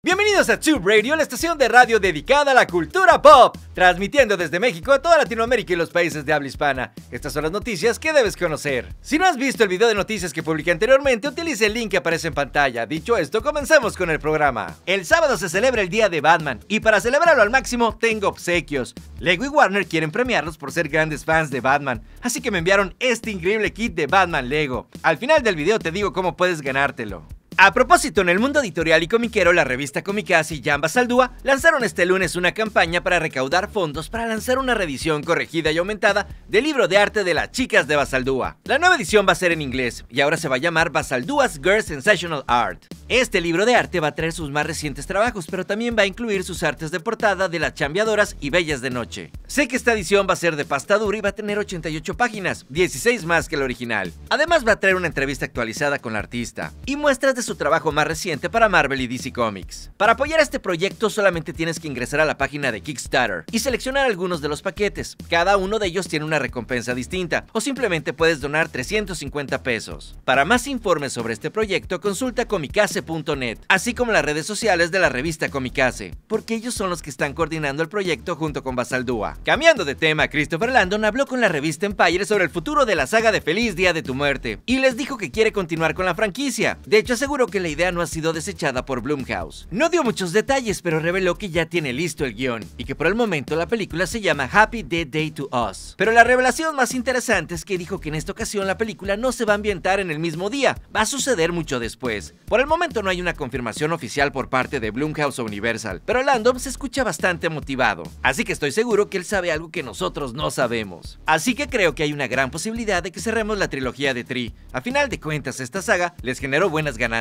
Bienvenidos a Tube Radio, la estación de radio dedicada a la cultura pop, transmitiendo desde México a toda Latinoamérica y los países de habla hispana. Estas son las noticias que debes conocer. Si no has visto el video de noticias que publiqué anteriormente, utilice el link que aparece en pantalla. Dicho esto, comencemos con el programa. El sábado se celebra el Día de Batman, y para celebrarlo al máximo, tengo obsequios. Lego y Warner quieren premiarlos por ser grandes fans de Batman, así que me enviaron este increíble kit de Batman Lego. Al final del video te digo cómo puedes ganártelo. A propósito, en el mundo editorial y comiquero, la revista Comikaze y Jan Basaldúa lanzaron este lunes una campaña para recaudar fondos para lanzar una reedición corregida y aumentada del libro de arte de las chicas de Basaldúa. La nueva edición va a ser en inglés y ahora se va a llamar Basaldúa's Girl Sensational Art. Este libro de arte va a traer sus más recientes trabajos, pero también va a incluir sus artes de portada de las chambeadoras y bellas de noche. Sé que esta edición va a ser de pasta dura y va a tener 88 páginas, 16 más que el original. Además va a traer una entrevista actualizada con la artista y muestras su trabajo más reciente para Marvel y DC Comics. Para apoyar este proyecto solamente tienes que ingresar a la página de Kickstarter y seleccionar algunos de los paquetes. Cada uno de ellos tiene una recompensa distinta o simplemente puedes donar 350 pesos. Para más informes sobre este proyecto consulta comicase.net, así como las redes sociales de la revista Comicase, porque ellos son los que están coordinando el proyecto junto con Basaldúa. Cambiando de tema, Christopher Landon habló con la revista Empire sobre el futuro de la saga de Feliz Día de tu Muerte y les dijo que quiere continuar con la franquicia. De hecho, seguro que la idea no ha sido desechada por Blumhouse. No dio muchos detalles, pero reveló que ya tiene listo el guión y que por el momento la película se llama Happy Dead Day to Us. Pero la revelación más interesante es que dijo que en esta ocasión la película no se va a ambientar en el mismo día, va a suceder mucho después. Por el momento no hay una confirmación oficial por parte de Blumhouse Universal, pero Landon se escucha bastante motivado, así que estoy seguro que él sabe algo que nosotros no sabemos. Así que creo que hay una gran posibilidad de que cerremos la trilogía de Tree. A final de cuentas, esta saga les generó buenas ganancias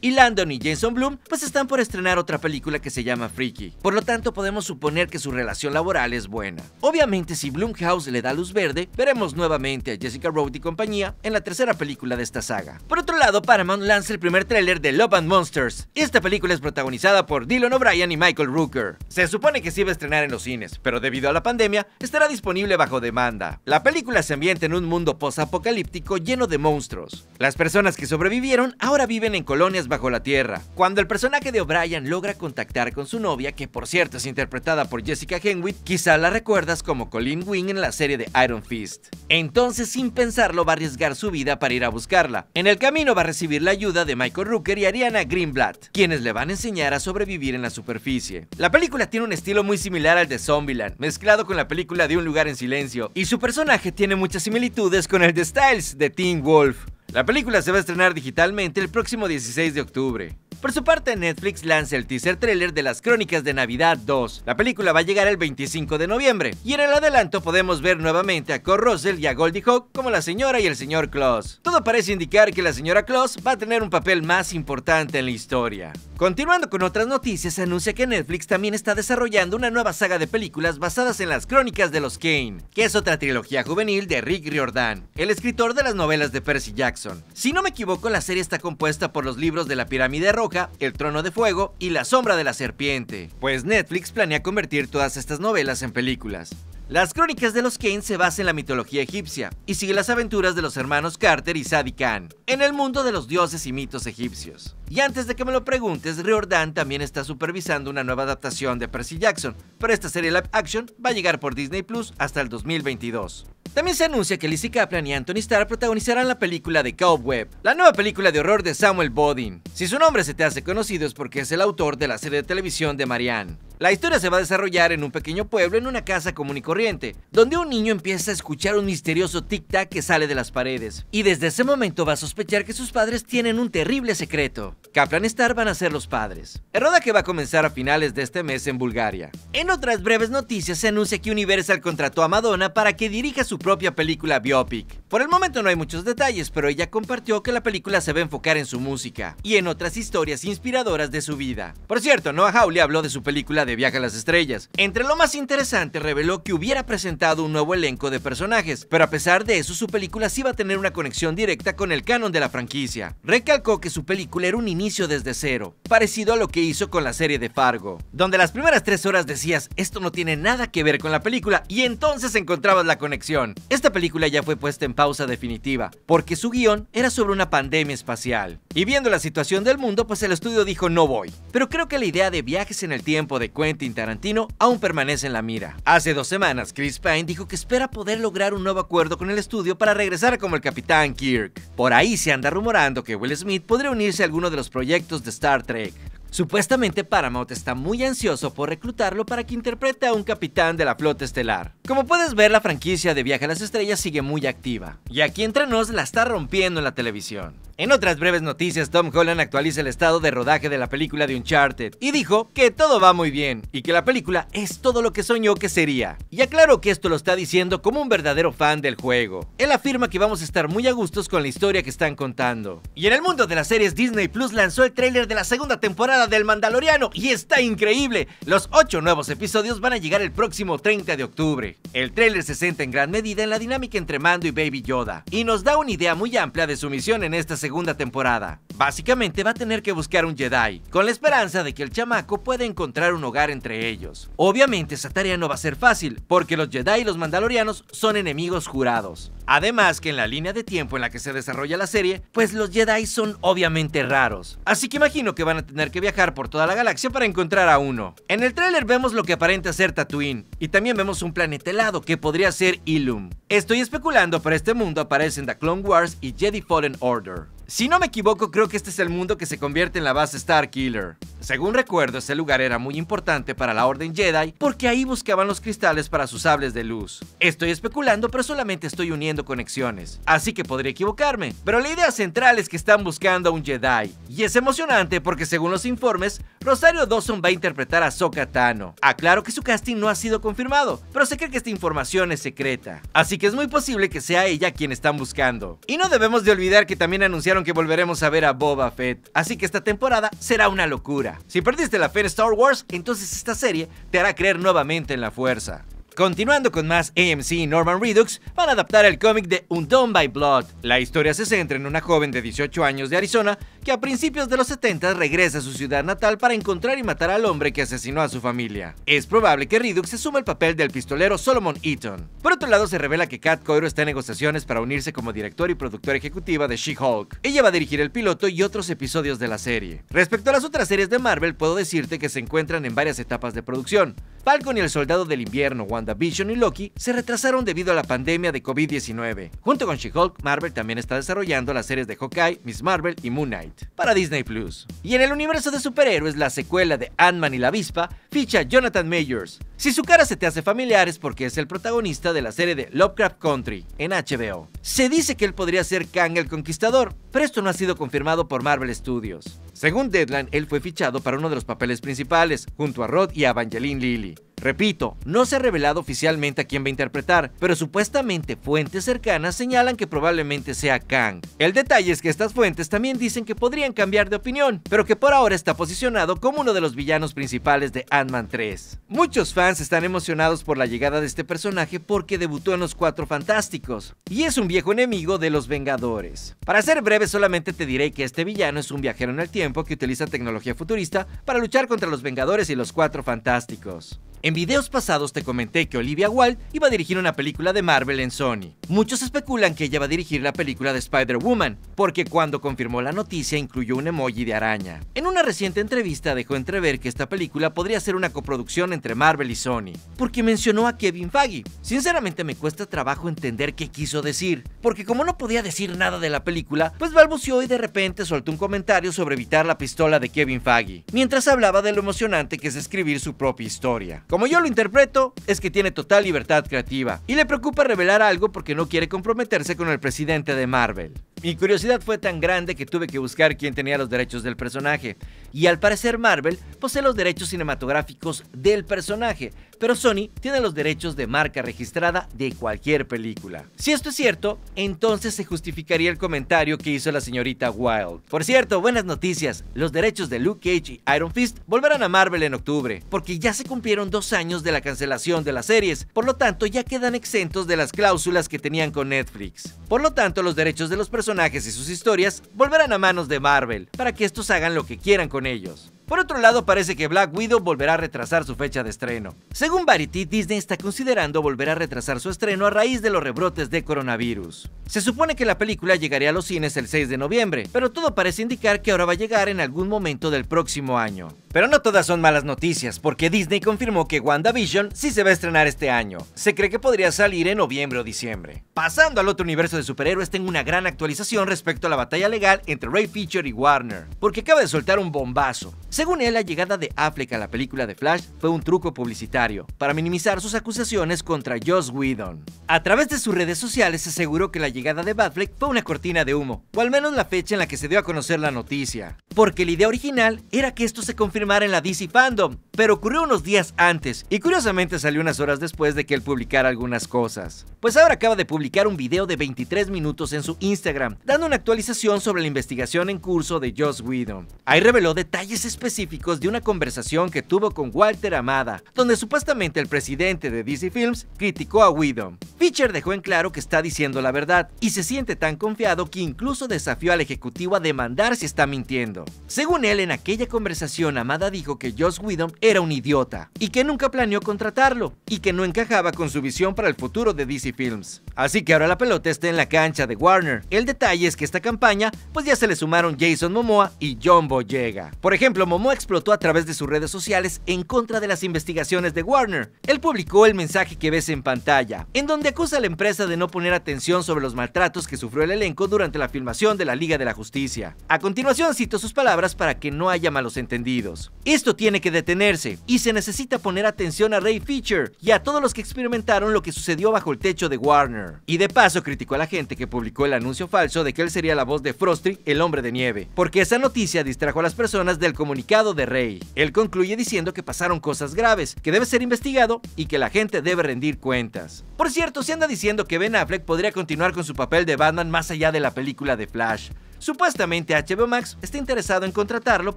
y Landon y Jason Bloom pues están por estrenar otra película que se llama Freaky, por lo tanto podemos suponer que su relación laboral es buena. Obviamente si Blumhouse le da luz verde, veremos nuevamente a Jessica Rhodes y compañía en la tercera película de esta saga. Por otro lado, Paramount lanza el primer tráiler de Love and Monsters, esta película es protagonizada por Dylan O'Brien y Michael Rooker. Se supone que se iba a estrenar en los cines, pero debido a la pandemia, estará disponible bajo demanda. La película se ambienta en un mundo post-apocalíptico lleno de monstruos. Las personas que sobrevivieron ahora viven en en colonias bajo la tierra. Cuando el personaje de O'Brien logra contactar con su novia, que por cierto es interpretada por Jessica Henwick, quizá la recuerdas como Colleen Wing en la serie de Iron Fist. Entonces, sin pensarlo, va a arriesgar su vida para ir a buscarla. En el camino va a recibir la ayuda de Michael Rooker y Ariana Greenblatt, quienes le van a enseñar a sobrevivir en la superficie. La película tiene un estilo muy similar al de Zombieland, mezclado con la película de Un lugar en silencio, y su personaje tiene muchas similitudes con el de Styles de Teen Wolf. La película se va a estrenar digitalmente el próximo 16 de octubre. Por su parte, Netflix lanza el teaser trailer de Las Crónicas de Navidad 2. La película va a llegar el 25 de noviembre, y en el adelanto podemos ver nuevamente a Cor Russell y a Goldie Hawk como la señora y el señor Claus. Todo parece indicar que la señora Claus va a tener un papel más importante en la historia. Continuando con otras noticias, se anuncia que Netflix también está desarrollando una nueva saga de películas basadas en las crónicas de los Kane, que es otra trilogía juvenil de Rick Riordan, el escritor de las novelas de Percy Jackson. Si no me equivoco, la serie está compuesta por los libros de La Pirámide Roja, El Trono de Fuego y La Sombra de la Serpiente, pues Netflix planea convertir todas estas novelas en películas. Las crónicas de los Kane se basan en la mitología egipcia y sigue las aventuras de los hermanos Carter y Sadie Khan en el mundo de los dioses y mitos egipcios. Y antes de que me lo preguntes, Riordan también está supervisando una nueva adaptación de Percy Jackson, pero esta serie live action va a llegar por Disney Plus hasta el 2022. También se anuncia que Lizzie Kaplan y Anthony Starr protagonizarán la película de Cobweb, la nueva película de horror de Samuel Bodin. Si su nombre se te hace conocido es porque es el autor de la serie de televisión de Marianne. La historia se va a desarrollar en un pequeño pueblo en una casa común y corriente, donde un niño empieza a escuchar un misterioso tic-tac que sale de las paredes, y desde ese momento va a sospechar que sus padres tienen un terrible secreto. Kaplan Star van a ser los padres. Roda que va a comenzar a finales de este mes en Bulgaria. En otras breves noticias se anuncia que Universal contrató a Madonna para que dirija su propia película biopic. Por el momento no hay muchos detalles, pero ella compartió que la película se va a enfocar en su música y en otras historias inspiradoras de su vida. Por cierto, Noah Hawley habló de su película de Viaje a las Estrellas. Entre lo más interesante reveló que hubiera presentado un nuevo elenco de personajes, pero a pesar de eso su película sí va a tener una conexión directa con el canon de la franquicia. Recalcó que su película era un inicio inicio desde cero, parecido a lo que hizo con la serie de Fargo, donde las primeras tres horas decías, esto no tiene nada que ver con la película, y entonces encontrabas la conexión. Esta película ya fue puesta en pausa definitiva, porque su guión era sobre una pandemia espacial. Y viendo la situación del mundo, pues el estudio dijo, no voy. Pero creo que la idea de viajes en el tiempo de Quentin Tarantino aún permanece en la mira. Hace dos semanas, Chris Pine dijo que espera poder lograr un nuevo acuerdo con el estudio para regresar como el Capitán Kirk. Por ahí se anda rumorando que Will Smith podría unirse a alguno de los proyectos de Star Trek. Supuestamente Paramount está muy ansioso por reclutarlo para que interprete a un capitán de la flota estelar. Como puedes ver, la franquicia de Viaje a las Estrellas sigue muy activa, y aquí entre nos la está rompiendo en la televisión. En otras breves noticias, Tom Holland actualiza el estado de rodaje de la película de Uncharted y dijo que todo va muy bien y que la película es todo lo que soñó que sería. Y aclaro que esto lo está diciendo como un verdadero fan del juego. Él afirma que vamos a estar muy a gustos con la historia que están contando. Y en el mundo de las series, Disney Plus lanzó el tráiler de la segunda temporada del Mandaloriano y está increíble. Los ocho nuevos episodios van a llegar el próximo 30 de octubre. El tráiler se centra en gran medida en la dinámica entre Mando y Baby Yoda y nos da una idea muy amplia de su misión en esta segunda temporada. Básicamente va a tener que buscar un Jedi, con la esperanza de que el chamaco pueda encontrar un hogar entre ellos. Obviamente esa tarea no va a ser fácil, porque los Jedi y los Mandalorianos son enemigos jurados. Además que en la línea de tiempo en la que se desarrolla la serie, pues los Jedi son obviamente raros. Así que imagino que van a tener que viajar por toda la galaxia para encontrar a uno. En el tráiler vemos lo que aparenta ser Tatooine, y también vemos un planeta helado que podría ser Ilum. Estoy especulando, pero este mundo aparece en The Clone Wars y Jedi Fallen Order. Si no me equivoco, creo que este es el mundo que se convierte en la base Starkiller. Según recuerdo, ese lugar era muy importante para la Orden Jedi porque ahí buscaban los cristales para sus sables de luz. Estoy especulando, pero solamente estoy uniendo conexiones, así que podría equivocarme. Pero la idea central es que están buscando a un Jedi. Y es emocionante porque según los informes, Rosario Dawson va a interpretar a Sokka Tano. Aclaro que su casting no ha sido confirmado, pero se cree que esta información es secreta. Así que es muy posible que sea ella quien están buscando. Y no debemos de olvidar que también anunciaron que volveremos a ver a Boba Fett, así que esta temporada será una locura. Si perdiste la fe en Star Wars, entonces esta serie te hará creer nuevamente en la fuerza. Continuando con más AMC y Norman Redux, van a adaptar el cómic de Undone by Blood. La historia se centra en una joven de 18 años de Arizona que a principios de los 70 regresa a su ciudad natal para encontrar y matar al hombre que asesinó a su familia. Es probable que Redux se suma al papel del pistolero Solomon Eaton. Por otro lado, se revela que Kat Coiro está en negociaciones para unirse como director y productora ejecutiva de She-Hulk. Ella va a dirigir el piloto y otros episodios de la serie. Respecto a las otras series de Marvel, puedo decirte que se encuentran en varias etapas de producción. Falcon y el Soldado del Invierno, WandaVision y Loki se retrasaron debido a la pandemia de COVID-19. Junto con She-Hulk, Marvel también está desarrollando las series de Hawkeye, Miss Marvel y Moon Knight para Disney Plus. Y en el universo de superhéroes, la secuela de Ant-Man y la avispa ficha Jonathan Majors. Si su cara se te hace familiar es porque es el protagonista de la serie de Lovecraft Country en HBO. Se dice que él podría ser Kang el Conquistador, pero esto no ha sido confirmado por Marvel Studios. Según Deadline, él fue fichado para uno de los papeles principales, junto a Rod y a Evangeline Lilly. Repito, no se ha revelado oficialmente a quién va a interpretar, pero supuestamente fuentes cercanas señalan que probablemente sea Kang. El detalle es que estas fuentes también dicen que podrían cambiar de opinión, pero que por ahora está posicionado como uno de los villanos principales de Ant-Man 3. Muchos fans están emocionados por la llegada de este personaje porque debutó en los Cuatro Fantásticos, y es un viejo enemigo de los Vengadores. Para ser breve solamente te diré que este villano es un viajero en el tiempo que utiliza tecnología futurista para luchar contra los Vengadores y los Cuatro Fantásticos. En videos pasados te comenté que Olivia Wilde iba a dirigir una película de Marvel en Sony. Muchos especulan que ella va a dirigir la película de Spider-Woman, porque cuando confirmó la noticia incluyó un emoji de araña. En una reciente entrevista dejó entrever que esta película podría ser una coproducción entre Marvel y Sony, porque mencionó a Kevin Faggy. Sinceramente me cuesta trabajo entender qué quiso decir, porque como no podía decir nada de la película, pues balbuceó y de repente soltó un comentario sobre evitar la pistola de Kevin Faggy, mientras hablaba de lo emocionante que es escribir su propia historia. Como yo lo interpreto, es que tiene total libertad creativa y le preocupa revelar algo porque no quiere comprometerse con el presidente de Marvel. Mi curiosidad fue tan grande que tuve que buscar quién tenía los derechos del personaje, y al parecer Marvel posee los derechos cinematográficos del personaje, pero Sony tiene los derechos de marca registrada de cualquier película. Si esto es cierto, entonces se justificaría el comentario que hizo la señorita Wild. Por cierto, buenas noticias, los derechos de Luke Cage y Iron Fist volverán a Marvel en octubre, porque ya se cumplieron dos años de la cancelación de las series, por lo tanto ya quedan exentos de las cláusulas que tenían con Netflix. Por lo tanto, los derechos de los personajes y sus historias volverán a manos de Marvel, para que estos hagan lo que quieran con ellos. Por otro lado, parece que Black Widow volverá a retrasar su fecha de estreno. Según Variety, Disney está considerando volver a retrasar su estreno a raíz de los rebrotes de coronavirus. Se supone que la película llegaría a los cines el 6 de noviembre, pero todo parece indicar que ahora va a llegar en algún momento del próximo año. Pero no todas son malas noticias, porque Disney confirmó que WandaVision sí se va a estrenar este año. Se cree que podría salir en noviembre o diciembre. Pasando al otro universo de superhéroes, tengo una gran actualización respecto a la batalla legal entre Ray Fisher y Warner, porque acaba de soltar un bombazo. Según él, la llegada de Affleck a la película de Flash fue un truco publicitario para minimizar sus acusaciones contra Joss Whedon. A través de sus redes sociales se aseguró que la llegada de Batfleck fue una cortina de humo, o al menos la fecha en la que se dio a conocer la noticia, porque la idea original era que esto se confirmara en la DC Fandom pero ocurrió unos días antes y curiosamente salió unas horas después de que él publicara algunas cosas. Pues ahora acaba de publicar un video de 23 minutos en su Instagram, dando una actualización sobre la investigación en curso de Joss Whedon. Ahí reveló detalles específicos de una conversación que tuvo con Walter Amada, donde supuestamente el presidente de DC Films criticó a Whedon. Fisher dejó en claro que está diciendo la verdad y se siente tan confiado que incluso desafió al ejecutivo a demandar si está mintiendo. Según él, en aquella conversación Amada dijo que Joss Whedon era un idiota y que nunca planeó contratarlo y que no encajaba con su visión para el futuro de DC Films. Así que ahora la pelota está en la cancha de Warner. El detalle es que esta campaña pues ya se le sumaron Jason Momoa y John Boyega. Por ejemplo, Momoa explotó a través de sus redes sociales en contra de las investigaciones de Warner. Él publicó el mensaje que ves en pantalla, en donde acusa a la empresa de no poner atención sobre los maltratos que sufrió el elenco durante la filmación de la Liga de la Justicia. A continuación cito sus palabras para que no haya malos entendidos. Esto tiene que detener y se necesita poner atención a Ray Fisher y a todos los que experimentaron lo que sucedió bajo el techo de Warner. Y de paso criticó a la gente que publicó el anuncio falso de que él sería la voz de Frosty, el hombre de nieve, porque esa noticia distrajo a las personas del comunicado de Ray. Él concluye diciendo que pasaron cosas graves, que debe ser investigado y que la gente debe rendir cuentas. Por cierto, se anda diciendo que Ben Affleck podría continuar con su papel de Batman más allá de la película de Flash. Supuestamente HBO Max está interesado en contratarlo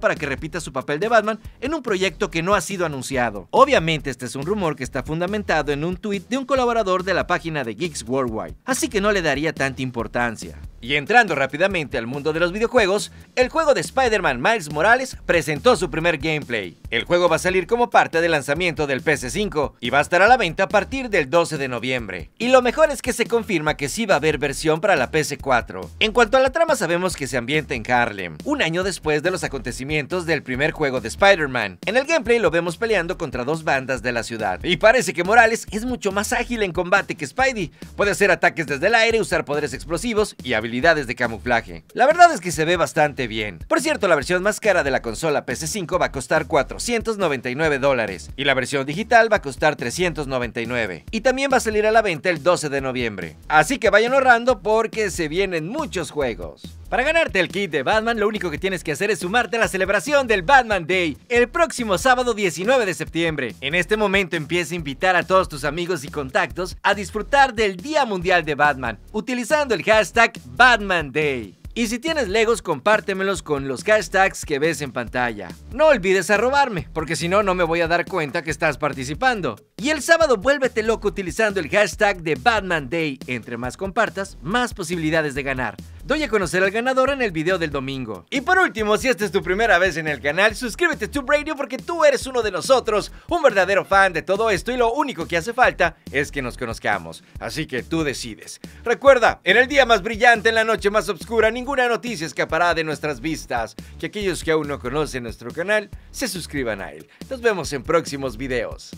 para que repita su papel de Batman en un proyecto que no ha sido anunciado. Obviamente este es un rumor que está fundamentado en un tuit de un colaborador de la página de Geeks Worldwide, así que no le daría tanta importancia. Y entrando rápidamente al mundo de los videojuegos, el juego de Spider-Man Miles Morales presentó su primer gameplay. El juego va a salir como parte del lanzamiento del PS5 y va a estar a la venta a partir del 12 de noviembre. Y lo mejor es que se confirma que sí va a haber versión para la PS4. En cuanto a la trama sabemos que se ambienta en Harlem, un año después de los acontecimientos del primer juego de Spider-Man. En el gameplay lo vemos peleando contra dos bandas de la ciudad. Y parece que Morales es mucho más ágil en combate que Spidey. Puede hacer ataques desde el aire, usar poderes explosivos y habilidades de camuflaje. La verdad es que se ve bastante bien. Por cierto, la versión más cara de la consola pc 5 va a costar 499 dólares y la versión digital va a costar 399. Y también va a salir a la venta el 12 de noviembre. Así que vayan ahorrando porque se vienen muchos juegos. Para ganarte el kit de Batman, lo único que tienes que hacer es sumarte a la celebración del Batman Day el próximo sábado 19 de septiembre. En este momento empieza a invitar a todos tus amigos y contactos a disfrutar del Día Mundial de Batman utilizando el hashtag Batman Day. Y si tienes Legos, compártemelos con los hashtags que ves en pantalla. No olvides arrobarme, porque si no, no me voy a dar cuenta que estás participando. Y el sábado vuélvete loco utilizando el hashtag de Batman Day. Entre más compartas, más posibilidades de ganar. Doy a conocer al ganador en el video del domingo. Y por último, si esta es tu primera vez en el canal, suscríbete a Tube Radio porque tú eres uno de nosotros, un verdadero fan de todo esto y lo único que hace falta es que nos conozcamos. Así que tú decides. Recuerda, en el día más brillante, en la noche más oscura, ninguna noticia escapará de nuestras vistas. Que aquellos que aún no conocen nuestro canal se suscriban a él. Nos vemos en próximos videos.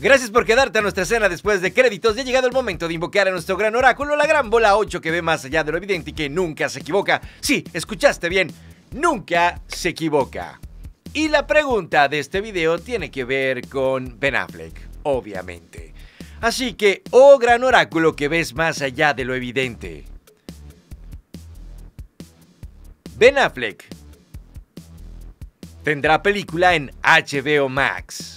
Gracias por quedarte a nuestra cena después de créditos. Ya ha llegado el momento de invocar a nuestro gran oráculo, la gran bola 8 que ve más allá de lo evidente y que nunca se equivoca. Sí, escuchaste bien, nunca se equivoca. Y la pregunta de este video tiene que ver con Ben Affleck, obviamente. Así que, oh gran oráculo que ves más allá de lo evidente. Ben Affleck tendrá película en HBO Max.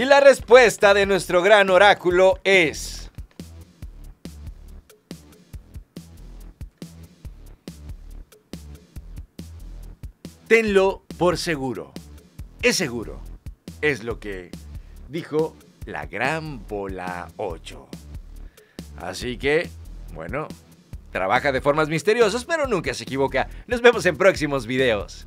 Y la respuesta de nuestro gran oráculo es... Tenlo por seguro. Es seguro. Es lo que dijo la gran bola 8. Así que, bueno, trabaja de formas misteriosas, pero nunca se equivoca. Nos vemos en próximos videos.